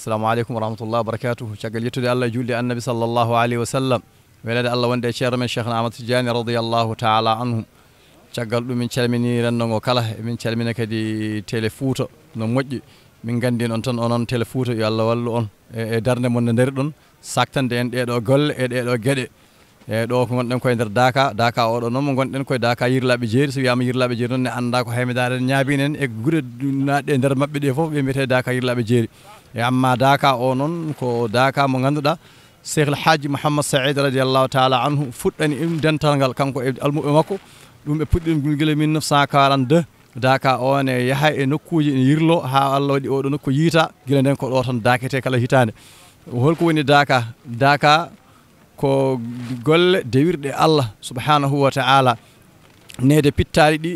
السلام عليكم ورحمة الله وبركاته شكرا يتدى الله جولي النبي صلى الله عليه وسلم ولد الله وندى شير من شيخنا عمد تجاني رضي الله تعالى عنهم شكرا من شلميني رنو وكاله من شلمينة كدي تلفوتو نموجي من قندي نتن ونن تلفوتو يا الله والو ون إيه، إيه، درن من نردن ساكتن دين دين دو غل دين إيه، دو غدي دو كمان نم كوي در داكا داكا أو نم كمان نم كوي داكا يرلا بجير سو يام يرلا بجير نن أندا كوي مدارن يابينن إيه غرد نا دين در مبدي فو بيمتها داكا يرلا بجير e amma daka o noon ko daka mo ganduɗa cheikh alhaji mouhammad saïd radiallahu taala anhu fuɗɗani im dental ngal kanko e almuɓe makko ɗum ɓe puɗɗin gulguila 1942 daka o ne yaaha e nokkuji ne yirlo ha allah waɗi oɗo nokku yiita guila nden ko ɗo tan dakete kala hitande holko woni daka daka ko golle dewirɗe allah subhanahu wa taala nede pittali ɗi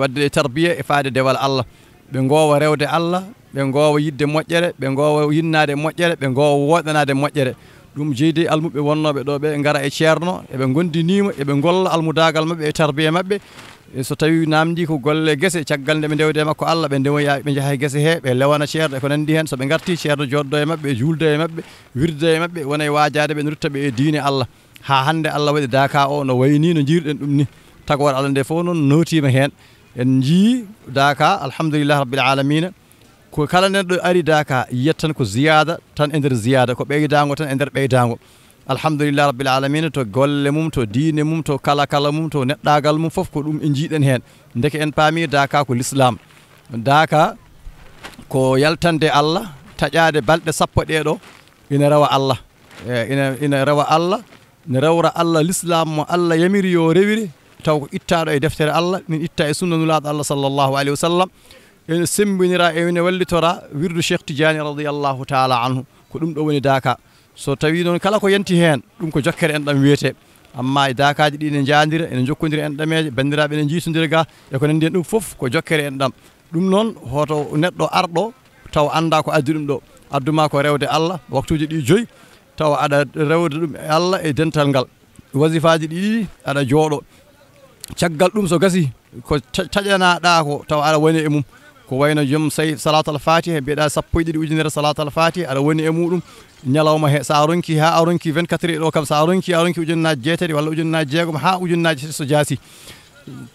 wadde e tarbiya e faade dewal allah ɓe gowa rewde allah ɓe gowa yidde moƴƴere ɓe gowa yinnade moƴƴere ɓe gowa woɗanade moƴƴere ɗum jeyde almuɓe wonnoɓe ɗo ɓe gara e ceerno eɓe gondinima eɓe golla almudagal mabɓe e tarbiya mabɓe so tawi namdi ko golle guese caggal nde ɓe ndewde makko allah ɓe ndewoya ɓe jaaha guese he ɓe lewana ceerɗo eko nandi hen soɓe garti ceerɗo joddo e mabɓe juldo e mabɓe wirde e mabɓe wona e wajade ɓe rutta ɓe e diine allah ha hande allah waɗi daka o no wayni no jiruɗen ɗum ni tago waɗa allah nde fof noon notima hen en jii daka alhamdulillah rabbil alamina ko kala neɗɗo arida ka yiyat tan ko ziyada tan e nder ziyada ko ɓeydago tan e nder ɓeydago alhamdulillah rabbil alamina to golle mum to diine mum to kala kala mum to neɗɗagal mum foof ko ɗum e jiiɗen hen deke en paami daka ko l'islam daka ko yaltande allah taƴade balɗe sappo ɗeɗo ina rawa allah ina ina rawa allah ne rewra allah l'islam mo allah yamiri yo rewiri taw ko ittaɗo e deftere allah min itta e sunnanulaɗo allah sallllahu alayhi wa sallam سمبني رأيوني ولي ترى ويرد الشيخ تجاني رضي الله تعالى عنه كلهم دوني داكا سو تبيدون كلاكو ينتهين كلهم كو جكر انتم ويته أما داكا دي ننجاندر ننجوكوندر انتم بندرا بننجيسندر غا يكون اندين دو فوف كو جكر انتم دوم نون هوتو نتو أردو تاو أندا كو أدرم دو أدوما كو رود الله وقتو جدي جوي تاو أدا رود الله إدن تنغل وزيفا جدي أدا جوڑو تشغل دوم سو غسي داكو تاو أدا ويني إمو ko wayno joom say salatal fatiha mbiyeɗa sappo e ɗiɗi ujunere salatal fatiha aɗa woni e muɗum ñalawma he sa ronki ha a ronki 24 heures ɗo kam sa ronki a ronki ujunnaji jeetati walla ujunnaji jeegom ha ujunnaji tati so jaasi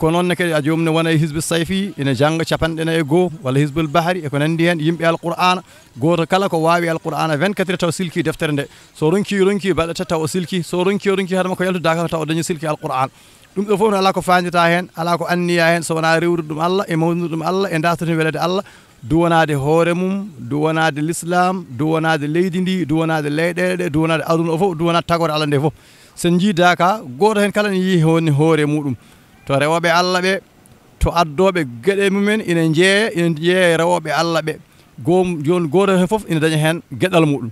ko noonne kadi a joomum ne wona e hisbe sayfi ene jannga capanɗe nayi e goho walla hisbel bahari eko nanndi heen yimɓe alqur'ana gooto kala ko waawi alqur'ana 24 taw silki deftere nde so ronki ronki baɗata taw o silki so ronki o ronki haɗama ko yaltudaka taw o dañi silki alqur'ana ɗum ɗo fof no ala ko fañdita hen ala ko anniya hen so wona rewrude ɗum allah e mawnude ɗum allah e datotini welede allah duwanade hoore mum duwanade l'islam duwanade leydi ndi duwanade leyɗele ɗe duwanade aduna o fof duwanade tagore allah nde foof sen jiidaka daka goto hen kala ne yii honi hoore muɗum to rewoɓe allah ɓe to addoɓe gueɗe mumen ina jeeya ina jeeya rewoɓe allah ɓe goo joni goto hen foof ina daña hen gueɗal muɗum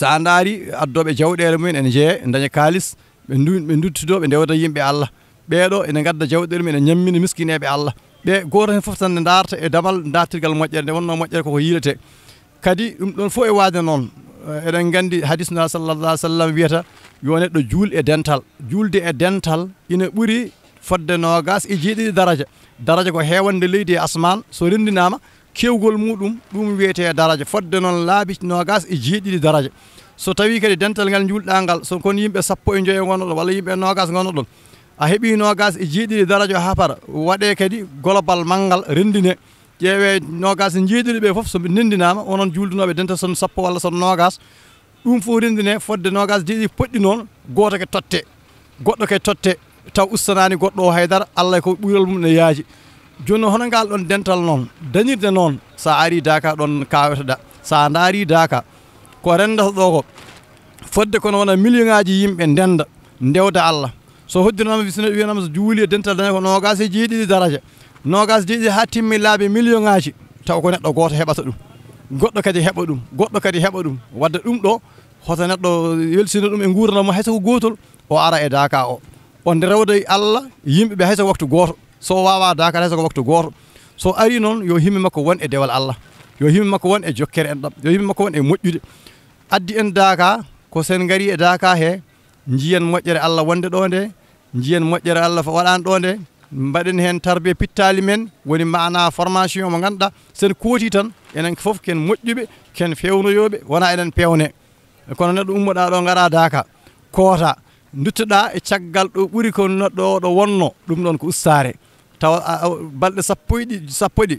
sa daari addoɓe jawɗele mumen ene jeeya daña kalis ɓe du ɓe duttido ɓe ndewda yimɓe allah ɓeeɗo ene gadda jawɗele mum ene ñammina miskineɓe allah ɓe goto hen foof tan ne darta e damal dartirgal moƴƴere nde wonno moƴƴere koko yiilete kadi ɗum ɗon fof e waade noon eɗen gandi hadis na sallallah ai sallam wiyata yo neɗɗo juul e dental juulde e dental ina ɓuuri fodde nogas e jeeɗiɗi daraja daraja ko hewande leydi e asman so rendinama kewgol muɗum ɗum wiyete daraja fodde noon laabi nogas e jeeɗiɗi daraja so tawi kadi dental ngal julɗangal so kon yimɓe sappo e joyi gonnoɗon walla yimɓe nogas gonnoɗon a heeɓi nogas e jeeɗiɗi daraja ha para waɗe kadi global manggal rendine ƴeewe nogas e jeeɗiɗi ɓe foof soɓe nendinama onon juldunoɓe dental son sappo walla son nogas ɗum fof rendine fodde nogas jeeɗiɗi poɗɗi noon goto ke totte goɗɗo ke totte taw ustanani goɗɗo o haydara allah ko ɓuurol mum ne yaaji joni hono ngal ɗon dental noon dañirde noon sa ari daka ɗon kaweteɗa sa daari daka ko rendata ɗo ko fodde kono wona million ŋaji yimɓe ndenda ndewda allah so hoddiranama sino wiyanama so juuli e dental dane ko nogas e jeeɗiɗi daraja nogas jeeɗiɗi ha timmi laabi million ŋaji taw ko neɗɗo goto heɓata ɗum goɗɗo kadi heɓa ɗum goɗɗo kadi heɓa ɗum wadde ɗum ɗo hoto neɗɗo welsina ɗum e gurdamo hayso ko gotol o ara e daka o o nde allah yimɓeɓe hayso ko waktu goto so wawa dakar hayso ko waktu goto so ari noon yo himɓe makko won e dewal allah yo himɓe makko won e jokkere en ɗam yo himɓe makko won e moƴƴude addi en daaka ko sen gari e daaka he jiyen moƴƴere allah wonde ɗo nde jiyen moƴƴere allah fo waɗan ɗo nde mbaɗen hen tarbé pittali men woni mana formation mo ganduɗa sen kooti tan enen foof ken moƴƴuɓe ken fewnoyoɓe wona eɗen pewne kono neɗɗo ummoɗa ɗo gara daaka koota duttoɗa e caggal ɗo ɓuuri ko neɗɗo oɗo wonno ɗum ɗon ko ustare taw balɗe sappo e ɗi sappo e ɗi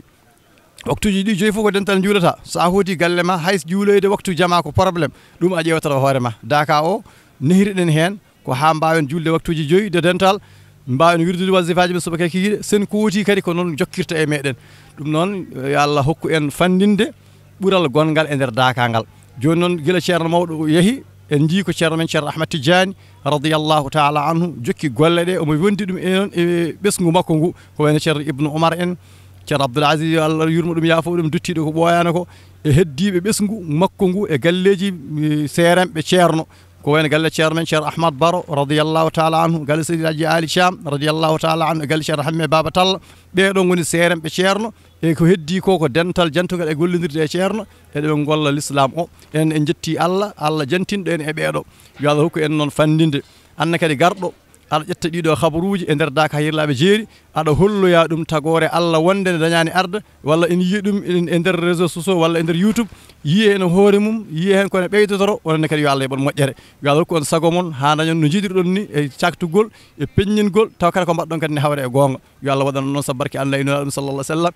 waktuji ɗi joyi fof ko dental juulata sa hooti galle ma hay juuloyde waktu jama ko probléme ɗum a ƴewtata hoore ma daka o nehiriɗen hen ko ha mbawen julde waktuji joyi de dental mbawen wirdude wasifaji ɓe soba kikiɗe sen kooti kadi ko noon jokkirta e meɗen ɗum noon eh, yo allah hokku en fandinde ɓural gongal e nder dakangal joni noon guila ceerno mawɗo yeehi en jii ko ceerno men ceerno ahmad tidiani radiallahu taala anhu jokki golle ɗe omo wondi ɗum e e ɓesgu makko ngu ko wayno ceerno ibnu oumar en ceerno abdoulasis allah yurma ɗum yaafo ɗum duttiɗo ko ɓooyano ko e heddiɓe ɓesgu makko ngu e galleji e seeranɓe ceerno ko wayno galle ceerno men ceerno ahmad baro radiallahu taala anhu galle seydi haji ali cham radiallahu taala anhu e galle ceerno hamme baba talla ɓeɗon goni seeranɓe ceerno e ko heddi ko ko dental jantugal e gollodirde e ceerno eɗen golla l'islam o en en jetti allah allah jantinɗo en e ɓeeɗo yo allah hokku en noon fandinde anne kadi garɗo aɗa ƴetta ɗiɗo habaruji e nder daka hirlaɓe jeeri aɗa holloya ɗum tagore allah wonde ne dañani arde walla ene yiya ɗum e nder réseau sociaux walla e nder youtube yiye hen hoore mum yiye hen kone ɓeydotoro ononne kadi yo allah yoɓon moƴƴere yo allah hokku on sago moon ha dañon no jiɗirɗon ni e caktugol e peññingol taw kadi ko mbaɗɗon kadi ne hawre e gonga yo allah waɗana noon saabu barke allah inola ɗum sallallah sallam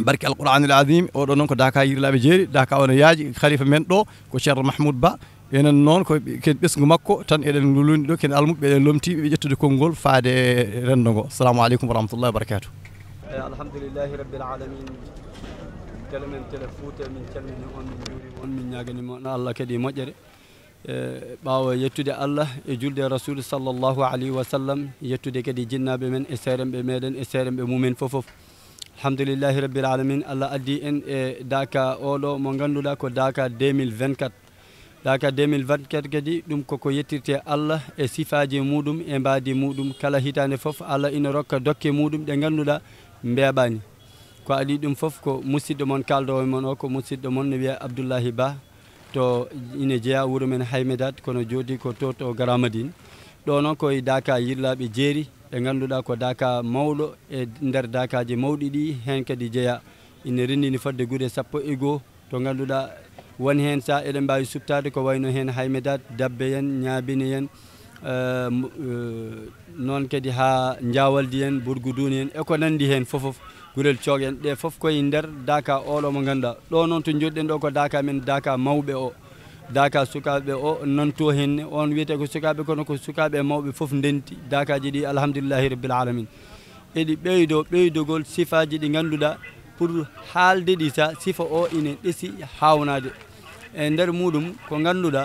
barki alqouranil adim oɗo noon ko daka yirlaɓe jeeri daka ono yaaji khalifa men ɗo ko ceerno mahmoud ba enen noon ko ken ɓesgu makko tan eɗen luluni ɗo ken almuɓe eɗen lomtiɓe ƴettude konngol faade rendo ngo assalamu aleykum wa rahmatullahi wa barakatuh eyi alhamdoulillahi rabbil alamin tele men tele fouta min calmini on min juurima on min ñaganima on allah kadi moƴƴere e ɓaawa yettude allah e julde rasulu sallllahu alayhi wa sallam yettude kadi jinnaɓe men e seerenɓe meɗen e seerenɓe mumen fof fof alhamdoulillahi rabbil alamin allah addi en e daka oɗo mo ganduɗa ko daka 2024 daka 2024 kadi ɗum koko yettirte allah e sifaji muɗum e mbadi muɗum kala hitande foof allah ina rokka dokke muɗum ɗe ganduɗa mbeɓani ko aɗi ɗum foof ko musidɗo moon kaldo e moon o ko musidɗo moon ne wiya abdoullahi ba to ine jeeya wuuro men haymedat kono jooɗi ko to to garamadine ɗo noon koye daka yirlaɓe jeeri ɗe ganduɗa ko daka mawɗo e nder dakaji mawɗi ɗi hen kadi jeeya ina rendini fodde guure sappo e goho to ganduɗa woni heen so eɗen mbawi suptade ko wayno heen haymedat dabbe en ñaabini en noon kadi ha jawaldi en bourgouduni en eko nandi hen fofof gurel coogue en ɗe foof koye nder daka oɗo mo ganduɗa ɗo noon to joɗɗen ɗo ko daka men daka mawɓe o daka sukaɓeɓe o nanto henne on wiyete ko sukaɓe kono ko sukaɓe mawɓe foof ndenti dakaji ɗi alhamdulillahi rabbil alamin eɗi ɓeydo ɓeydogol sifaji ɗi ganduɗa pour haalde ɗi sa sifa o ina ɗesi hawnade e nder muɗum ko ngannduɗa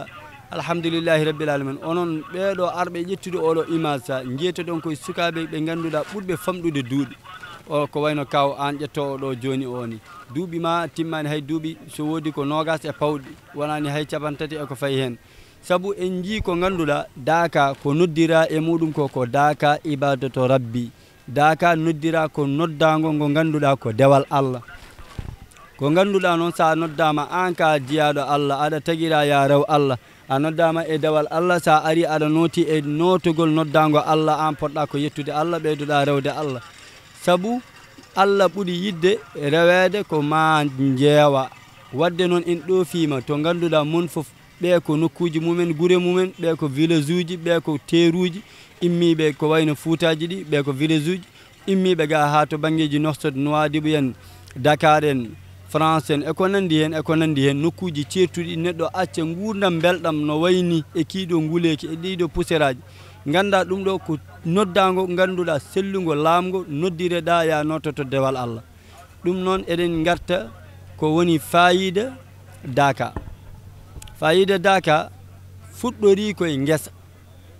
alhamdulillahi rabbil alamin onon ɓeɗo arɓe ƴettude oɗo image sa jiyete ɗon koye sukaɓe ɓe ngannduɗa ɓurɓe famɗude duuɗi o ko wayno kaw an ƴettowo ɗo joni oni duuɓi ma timmani hay duuɓi so woodi ko nogas e pawɗi wonani hay capantati eko fayi hen saabu en jii ko ngannduɗa daka ko noddira e muɗum ko ko daka ibadato rabbi daka noddira ko noddago ngo ngannduɗa ko dewal allah ko ganduɗa noon sa noddama an ka jiyaɗo allah aɗa taguira ya raw allah a noddama e dawal allah sa ari aɗa noti e notugol noddago allah an poɗɗa ko yettude allah ɓeydoɗa rewde allah saabu allah ɓuuri yidde rewede ko ma jeewa wadde noon en ɗofima to ganduɗa moon foof ɓe ko nokkuji mumen guure mumen ɓe ko village uji ɓe ko teruji immiɓe ko wayno fuutaji ɗi ɓe ko village uji immiɓe ga ha to banggueji nostod noi dibo en dakar en france en eko nandi hen eko nandi hen nokkuji certuɗi neɗɗo acca gurdam belɗam no wayni e kiɗo guuleki e ɗiɗo pouséraji ganda ɗum ɗo ko noddago ganduɗa sellugo laamgo noddireɗa ya notto to dewal allah ɗum noon eɗen garta ko woni fayida daka fayida daka fuɗɗori koye guesa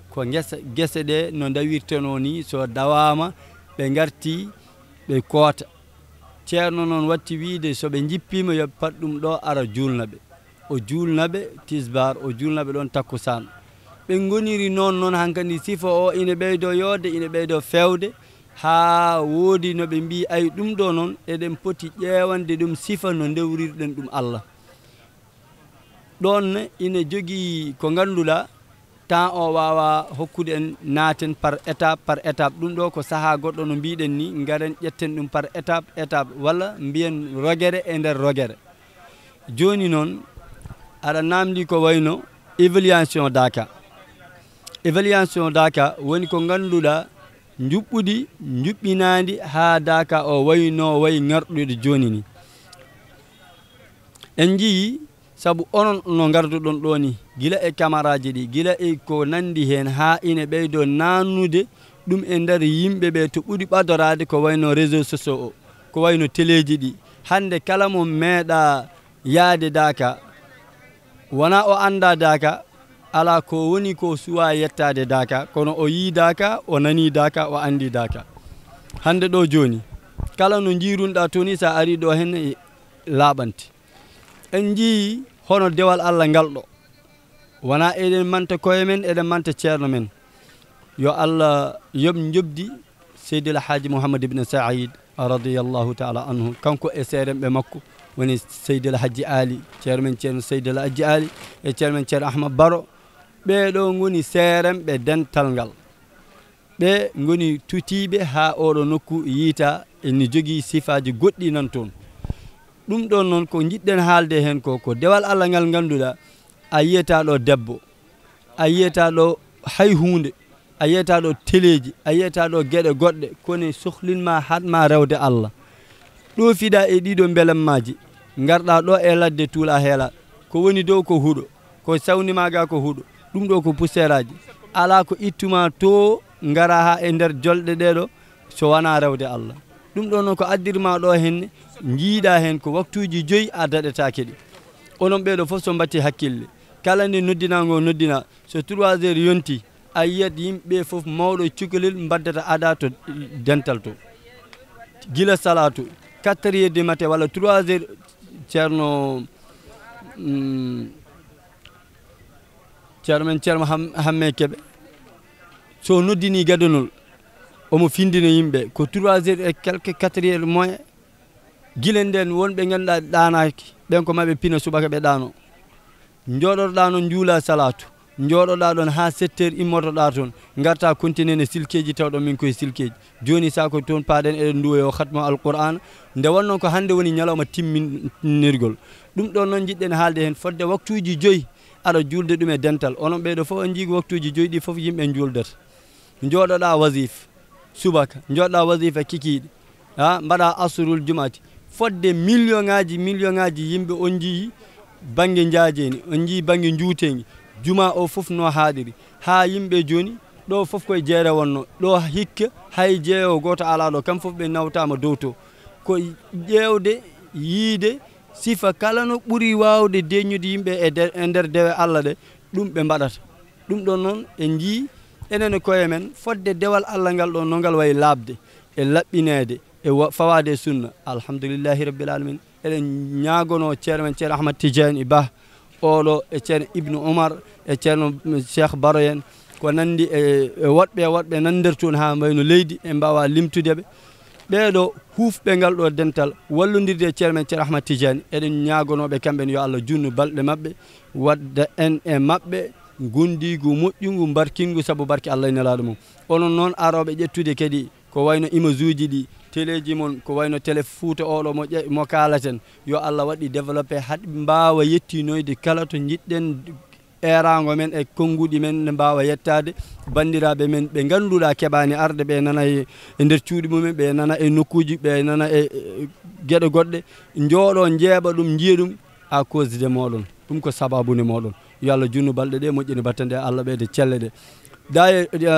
ko guesa guese ɗe no dawirteno ni so dawama ɓe garti ɓe koota ceerno noon watti wiide so ɓe jippiima yo ɓe pat ɗum ɗo ara juulna ɓe o juulna ɓe tisbar o juulna ɓe ɗon takkusan ɓe ngoniri noon noon hankkandi sifa o ina ɓeydo yoode ina ɓeydo fewde haa woodi no ɓe mbi ay ɗum ɗo noon eɗen poti ƴeewande ɗum sifa no ndewrirɗen ɗum allah ɗonne ina jogii ko ngannduɗaa temps o wawa hokkude en naaten par étape par étape ɗum ɗo ko saaha goɗɗo no mbiɗen ni garen ƴetten ɗum par étape étape walla mbiyen roguere e nder roguere joni noon aɗa namdi ko wayno évaluation daka évaluation daka woni ko ganduɗa juɓɓudi juɓɓinadi ha daka o wayno way garɗude joni ni en jii sabu onon no ngarduɗon ɗo ni gila e camaraji ɗi gila e ko nandi hen ha ine ɓeydo nannude ɗum e nder yimɓe ɓe to ɓuuri ɓadorade ko wayno réseau sociau o ko wayno téléji ɗi hande kala mo meeɗa yaade daka wona o anda daka ala ko woni ko suwa yettade daka kono o yi daka o nani daka o andi daka hande ɗo joni kala no jirunɗa to ni sa ari ɗo hen e laaɓante en jii hono dewal allah ngal ɗo wona eɗen manta koye men eɗen manta ceerno men yo allah yoɓ jobdi seydil haaji mouhamad ibne saïd radiallahu taala anhu kanko e seerenɓe makko woni seydil hajji ali ceerno men ceerno seydil hajji ali e ceernomen ceerno ahmad baro ɓeɗo goni seerenɓe dental ngal ɓe goni tutiɓe ha oɗo nokku yiita eni jogui sifaji goɗɗi nan toon ɗum ɗon noon ko jiɗɗen haalde hen ko ko dewal allah ngal ganduɗa a yiyata ɗo debbo a yiyata ɗo hay hunde a yiyata ɗo teleji a yiyata ɗo gueɗe goɗɗe koni sohlinma hatma rewde allah ɗo fiɗa e ɗiɗo beelemmaji garɗa ɗo e ladde tuula heela ko woni dow ko huuɗo ko sawnimaga ko huuɗo ɗum ɗo ko pousséraji ala ko ittuma to gara ha e nder jolɗe ɗeɗo so wona rewde allah ɗum ɗo noon ko addirma ɗo henne jiiɗa hen ko waktuji joyyi a daɗetake ɗi onon ɓeɗo foof so mbatti hakkille kala ni noddinago noddina so trois heures yonti a yiyat yimɓeɓe foof mawɗo cukalel mbaddata ada to dental to guila salatu quatre heures du matin walla trois heures ceerno ceeromen mm, ceerno hamme keɓe so noddini gadanol omo findina yimɓe ko trois heures e quelque quatre heures moins gila nden wonɓe ganduɗa ɗanaki ɓen ko maɓe pina subaka ɓe ɗano joɗotoɗa noon juula salatu joɗoɗa ɗon ha sept heures immotoɗa toon garta continene silkeji tawɗon min koye silkeji joni sako toon paɗen eɗen duwa yo hatma alqur'ana nde wonnoon ko hande woni ñalawma timminirgol ɗum ɗon noon jiɗɗen haalde hen fodde waktuji joyyi aɗa julde ɗum e dental onon ɓeyɗo fof en jiigi waktuji joyyi ɗi foof yimɓe juldata joɗoɗa wasif subaka joɗoɗa wasif e kikiɗe ha mbaɗa asrul jumati fodde million ŋaji million ŋaji yimɓe on jii bangue jaajeni on jii bangue juutegui juma o foof no haaɗiri ha yimɓe joni ɗo foof koye jeere wonno ɗo hikka hay jeeyowo goto alaɗo kam foof ɓe nawtama dow to ko ƴewde yiide sifa kala no ɓuuri wawde deññude yimɓe e e nder dewe allah ɗe ɗum ɓe mbaɗata ɗum ɗon noon en jii enen e koye men fodde dewal allah ngal ɗo no ngal wayi laabde e laɓɓinede هو إيه، فواد السنة الحمد لله رب العالمين إن يعقوب تشرم تشر أحمد تجان إباه أولو تشر ابن عمر تشر الشيخ بارين كونندي وات بي وات بي نندر تون هام بينو ليدي إن بوا ليم تجيب بيدو خوف بينغال دو دنتال ولندي تشر من تشر أحمد تجان إن يعقوب بكم بينو الله جنو بال لمبي وات إن مبي gundi gu moddi gu barkingu sabu barki Allah ne laadum onon non arobe jettude ko wayno image di téléji mon ko wayno télé fouta oɗo mo mo kalaten yo allah waɗi développé haɗ mbawa yettinoyde kala to jiɗɗen erago men e konnguɗi men ne mbawa yettade bandiraɓe men ɓe ganduɗa keɓani arde ɓe nana e, e nder cuuɗi mumen ɓe nana e nokkuji ɓe nana e, e gueɗe goɗɗe jooɗo jeeɓa ɗum jiiya ɗum à cause de moɗon ɗum ko sababude moɗon yo allah junnu balɗe ɗe moƴƴini battande allah ɓeyde celle ɗe daye e,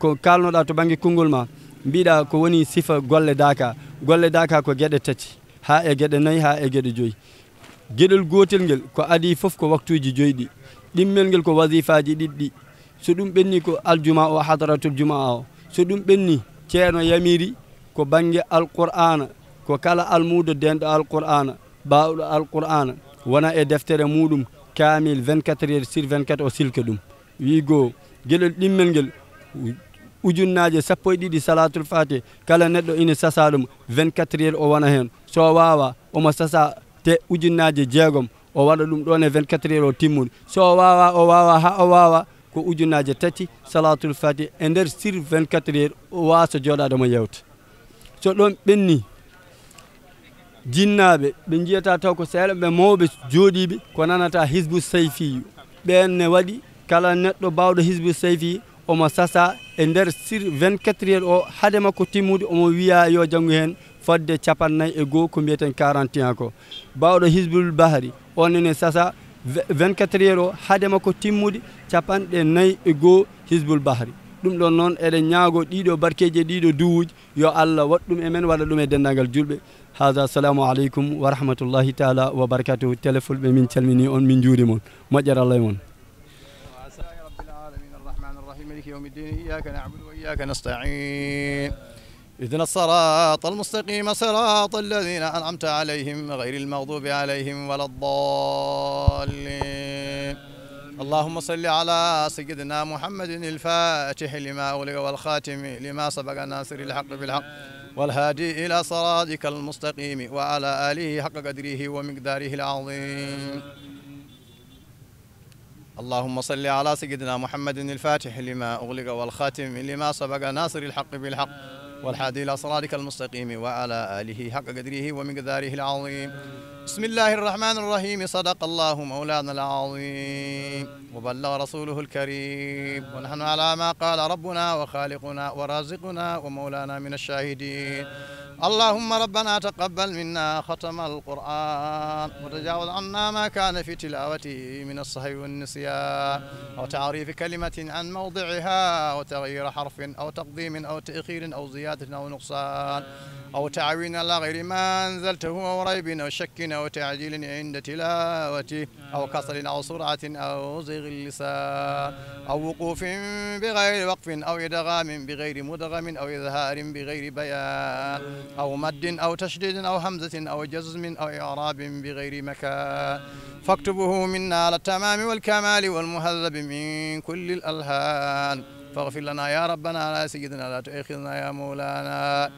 ko kalnoɗa to banggue konngol ma mbiɗa ko woni sifa golle daka golle daka ko gueɗe tati ha e gueɗe nayyi ha e gueɗe joyyi gueɗol gotel ngel ko adi foof ko waktuji joyyi ɗi ɗimmel ngel ko wasifaji ɗiɗɗi so ɗum ɓenni ko aljuma o hadaratul juma o so ɗum ɓenni ceerno yamiri ko bangue alqur'ana ko kala almudo denɗo alqur'ana bawɗo alqur'ana wona e deftere muɗum kamil 24 heures sur 24 o silke ɗum wi goo gueɗol ɗimmel ngel ujunnaaje sappo e ɗiɗi salatul fati kala neɗɗo ina sasa ɗum 24 heure o wona heen so waawa omo sasa te ujunnaaje jeegom o waɗa ɗum ɗon e 24 heure o timmude so waawa o waawa haa o waawa ko ujunnaaje tati salatul fati e ndeer sur 24 heure o waasa jooɗaade mo yewta so ɗon ɓenni jinnaaɓe ɓe njiyata taw ko sehla ɓe mawɓe jooɗiiɓe ko nanata hisbu sayfi ɓeenne waɗi kala neɗɗo baawɗo hisbu sayfi omo sasa e nder sur 24 yel o haadema ko timmude omo wiya yo janggu hen fodde capannayyi e goho ko mbiyeten 41 ko bawɗo hisbul bahari on ene sasa 24 yel o haadema ko timmude capanɗe nayyi e goho hisbul bahari ɗum ɗon noon eɗen ñaago ɗiɗo barkeji e ɗiɗo yo allah waɗ ɗum e men waɗa ɗum e denndangal julɓe hada assalamu aleykum wa rahmatullahi taala wa barakatuhu téléphone ɓe min calmini on min juuri moon moƴƴere allah e يوم الدين إياك نعبد وإياك نستعين إذن الصراط المستقيم صراط الذين أنعمت عليهم غير المغضوب عليهم ولا الضالين اللهم صل على سيدنا محمد الفاتح لما أغلق والخاتم لما سبق ناصر الحق بالحق والهادي إلى صراطك المستقيم وعلى آله حق قدره ومقداره العظيم اللهم صل على سيدنا محمد الفاتح لما أغلق والخاتم لما سبق ناصر الحق بالحق والحادي إلى صراطك المستقيم وعلى آله حق قدره ومقداره العظيم بسم الله الرحمن الرحيم صدق الله مولانا العظيم وبلغ رسوله الكريم ونحن على ما قال ربنا وخالقنا ورازقنا ومولانا من الشاهدين اللهم ربنا تقبل منا ختم القرآن وتجاوز عنا ما كان في تلاوته من الصهي والنسيان وتعريف كلمة عن موضعها وتغيير حرف أو تقديم أو تأخير أو زيادة أو نقصان أو تعوين على غير ما أنزلته أو ريب أو شك أو تعجيل عند تلاوته أو كسر أو سرعة أو زيغ اللسان أو وقوف بغير وقف أو إدغام بغير مدغم أو إظهار بغير بيان أو مد أو تشديد أو همزة أو جزم أو إعراب بغير مكان فاكتبه منا على التمام والكمال والمهذب من كل الألهان فاغفر لنا يا ربنا على سيدنا لا تؤاخذنا يا مولانا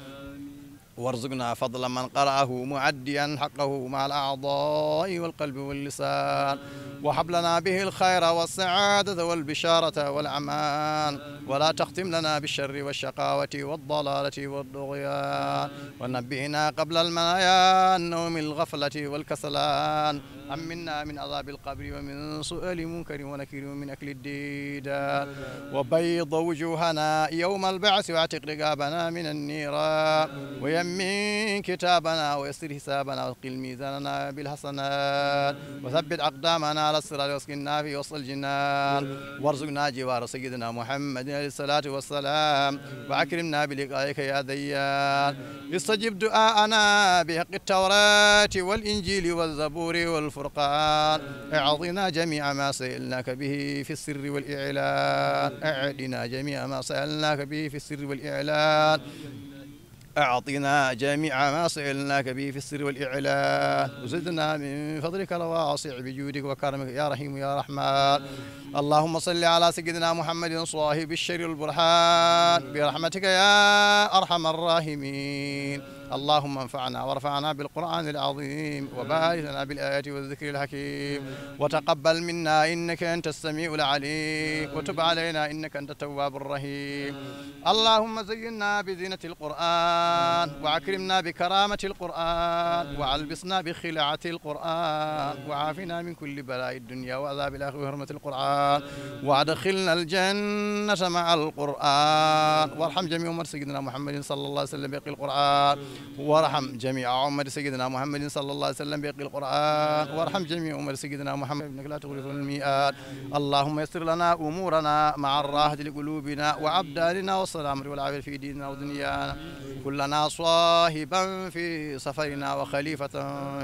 وارزقنا فضل من قرأه معديا حقه مع الأعضاء والقلب واللسان وحب لنا به الخير والسعادة والبشارة والأمان ولا تختم لنا بالشر والشقاوة والضلالة والطغيان ونبهنا قبل المنايا النوم الغفلة والكسلان أمنا من عذاب القبر ومن سؤال منكر ونكير من أكل الديدان وبيض وجوهنا يوم البعث واعتق رقابنا من النيران من كتابنا ويسر حسابنا وقل ميزاننا بالحسنات وثبت أقدامنا على الصراط واسكننا في وسط الجنان وارزقنا جوار سيدنا محمد عليه الصلاة والسلام وأكرمنا بلقائك يا ديان استجب دعاءنا بحق التوراة والإنجيل والزبور والفرقان اعطنا جميع ما سألناك به في السر والإعلان اعدنا جميع ما سألناك به في السر والإعلان أعطنا جميع ما سئلناك به في السر والإعلان وزدنا من فضلك الواسع بجودك وكرمك يا رحيم يا رحمن اللهم صل على سيدنا محمد صاحب الشر والبرهان برحمتك يا أرحم الراحمين اللهم انفعنا وارفعنا بالقرآن العظيم وبارك لنا بالآيات والذكر الحكيم وتقبل منا إنك أنت السميع العليم وتب علينا إنك أنت التواب الرحيم اللهم زينا بزينة القرآن القرآن وعكرمنا بكرامة القرآن وعلبسنا بخلعة القرآن وعافنا من كل بلاء الدنيا وعذاب الآخرة بحرمة القرآن وأدخلنا الجنة مع القرآن وارحم جميع أمة سيدنا محمد صلى الله عليه وسلم بيقي القرآن وارحم جميع أمة سيدنا محمد صلى الله عليه وسلم بيقي القرآن وارحم جميع أمة سيدنا محمد إنك لا تخلف الميعاد اللهم يسر لنا أمورنا مع الراحة لقلوبنا وأبداننا والسلام والعافية في ديننا ودنيانا لنا صاحبا في صفينا وخليفة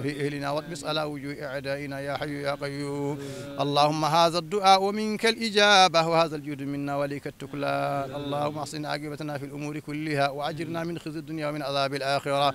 في أهلنا واطمس على وجوه أعدائنا يا حي يا قيوم اللهم هذا الدعاء ومنك الإجابة وهذا الجود منا وليك التكلان اللهم أحسن عاقبتنا في الأمور كلها وأجرنا من خزي الدنيا ومن عذاب الآخرة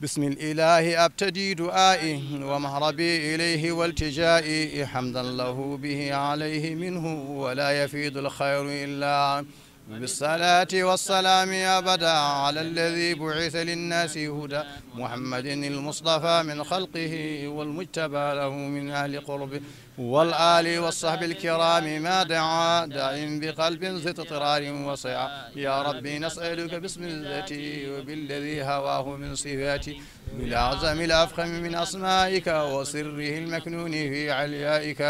بسم الإله أبتدي دعائي ومهربي إليه والتجائي حمدا له به عليه منه ولا يفيد الخير إلا بالصلاة والسلام أبدا على الذي بعث للناس هدى محمد المصطفى من خلقه والمجتبى له من أهل قربه والآل والصحب الكرام ما دعا داع بقلب ذي اضطرار وسعة يا ربي نسألك باسم الذي وبالذي هواه من صفاتي بالأعظم الأفخم من أسمائك وسره المكنون في عليائك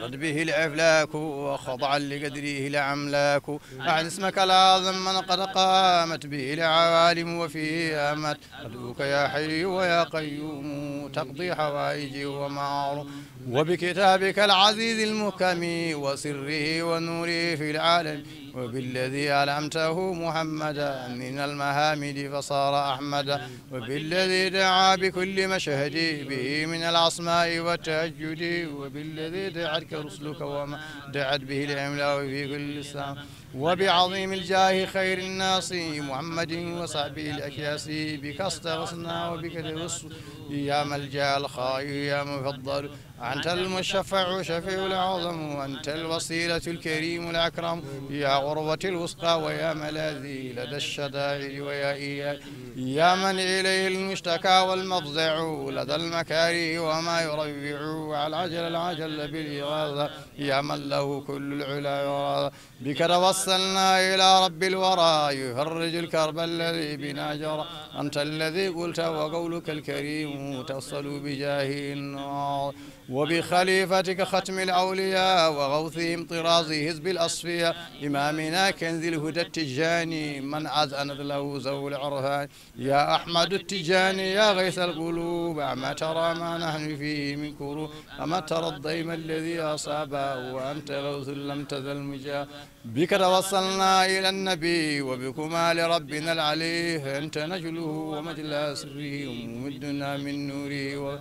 رد به العفلاك وخضعا لقدره لعملاك أعن اسمك العظم من قد قامت به العوالم وفيه أمت أدعوك يا حي ويا قيوم تقضي حوائجي ومعار وبكتابك العزيز المكمي وسره ونوره في العالم وبالذي علمته محمدا من المهامد فصار أحمدا وبالذي دعا بكل مشهد به من العصماء والتهجد وبالذي دعتك رسلك وما دعت به العملاء في كل السلام وبعظيم الجاه خير الناس محمد وصحبه الأكياس بك استغصنا وبك توصل يا ملجأ الخائف يا مفضل أنت المشفع شفيع العظم وأنت الوصيلة الكريم الأكرم يا غربة الوسطى ويا ملاذي لدى الشدائد ويا إياه يا من إليه المشتكى والمضجع لدى المكاره وما يروع على العجل العجل بالإغاظة يا من له كل العلا يغاثة بك توصلنا إلى رب الورى يهرج الكرب الذي بنا جرى أنت الذي قلت وقولك الكريم توصل بجاه النار وبخليفتك ختم الأولياء وغوثهم طراز هزب الأصفياء إمامنا كنز الهدى التجاني من عز أند له زو العرهان يا أحمد التجاني يا غيث القلوب أما ترى ما نحن فيه من كروب أما ترى الضيم الذي أصابه وأنت غوث لم تزل مجاه بك توصلنا إلى النبي وبكما لربنا العلي أنت نجله ومجلى سره ومدنا من نوره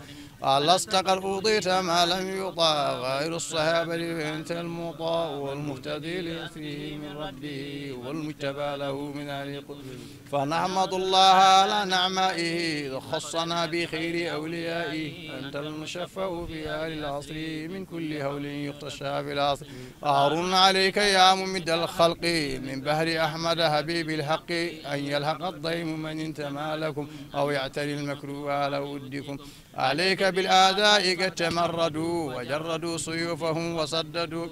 خلصت قد أوطيت ما لم يطا غير الصحابة أنت المطا والمهتدي فيه من ربه والمجتبى له من أهل القدس فنحمد الله على نعمائه خصنا بخير أوليائه أنت المشفع في أهل العصر من كل هول يختشى في العصر أعرن عليك يا ممد الخلق من بهر أحمد حبيب الحق أن يلحق الضيم من انتمى لكم أو يعتري المكروه على ودكم عليك بالأعداء قد تمردوا وجردوا سيوفهم وصددوا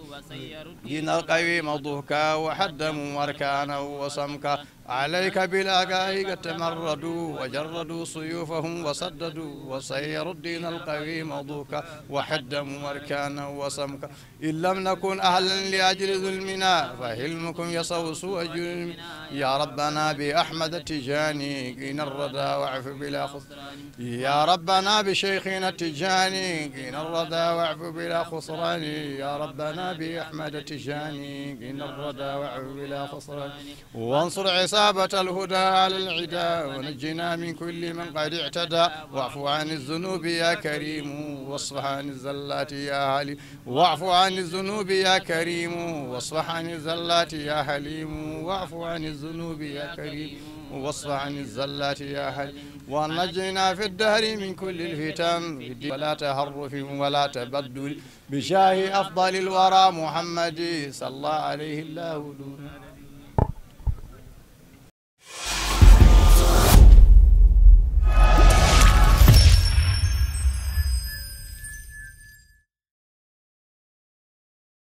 دين القوي مضوكا وحدموا أركانه وصمكا عليك بالأقائق تمردوا وجردوا سيوفهم وسددوا وسيروا الدين القويم ضوكا وحدموا مركانا وسمكا إن لم نكن أهلا لأجل ظلمنا فهلمكم يصو سوء يا ربنا بأحمد التجاني قين الردى واعف بلا يا ربنا بشيخنا التجاني قين الردى واعف بلا خسران يا ربنا بأحمد التجاني قين الردى واعف بلا خسران وانصر عيسى ثابت الهدى على للعدا ونجنا من كل من قد اعتدى واعف عن الذنوب يا كريم واصفح عن الزلات يا علي واعف عن الذنوب يا كريم واصفح عن الزلات يا حليم واعف عن الذنوب يا كريم واصفح عن الزلات يا حي ونجنا في الدهر من كل الفتن ولا تهرف ولا تبدل بشاه أفضل الورى محمد صلى عليه الله دونه